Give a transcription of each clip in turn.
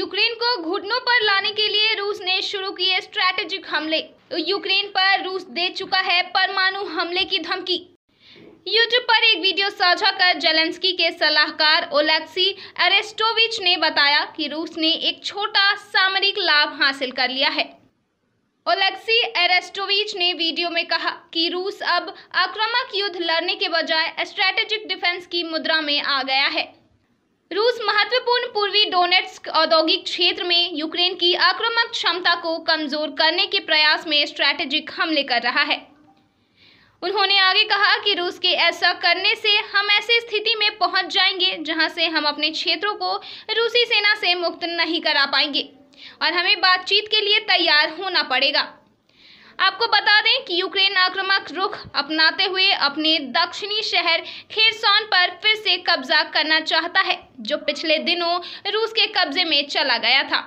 Ukraine को घुटनों पर लाने के लिए रूस ने शुरू किए स्ट्रैटेजिक हमले यूक्रेन पर रूस दे चुका है परमाणु हमले की धमकी यूट्यूब पर एक वीडियो साझा कर जेलेंस्की के सलाहकार ओलेक्सी अरेस्टोविच ने बताया कि रूस ने एक छोटा सामरिक लाभ हासिल कर लिया है ओलेक्सी एरेस्टोविच ने वीडियो में कहा कि रूस अब आक्रामक युद्ध लड़ने के बजाय स्ट्रैटेजिक डिफेंस की मुद्रा में आ गया है रूस महत्वपूर्ण पूर्वी डोनेट्स औद्योगिक क्षेत्र में यूक्रेन की आक्रामक क्षमता को कमजोर करने के प्रयास में स्ट्रैटेजिक हमले कर रहा है उन्होंने आगे कहा कि रूस के ऐसा करने से हम ऐसी स्थिति में पहुंच जाएंगे जहां से हम अपने क्षेत्रों को रूसी सेना से मुक्त नहीं करा पाएंगे और हमें बातचीत के लिए तैयार होना पड़ेगा आपको बता दें कि यूक्रेन आक्रामक रुख अपनाते हुए अपने दक्षिणी शहर खेरसौन पर से कब्जा करना चाहता है जो पिछले दिनों रूस के कब्जे में चला गया था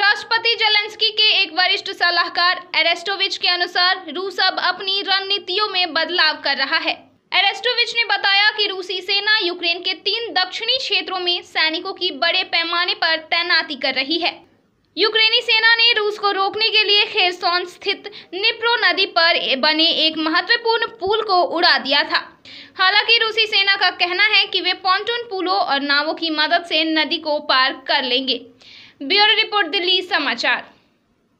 राष्ट्रपति जलेंस्की के एक वरिष्ठ सलाहकार एरेस्टोविच के अनुसार रूस अब अपनी रणनीतियों में बदलाव कर रहा है एरेस्टोविच ने बताया कि रूसी सेना यूक्रेन के तीन दक्षिणी क्षेत्रों में सैनिकों की बड़े पैमाने पर तैनाती कर रही है यूक्रेनी सेना ने रूस को रोकने के लिए खेरसौन स्थित निप्रो नदी पर बने एक महत्वपूर्ण पुल को उड़ा दिया था हालांकि रूसी सेना का कहना है कि वे पॉन्टून पुलों और नावों की मदद से नदी को पार कर लेंगे ब्यूरो रिपोर्ट दिल्ली समाचार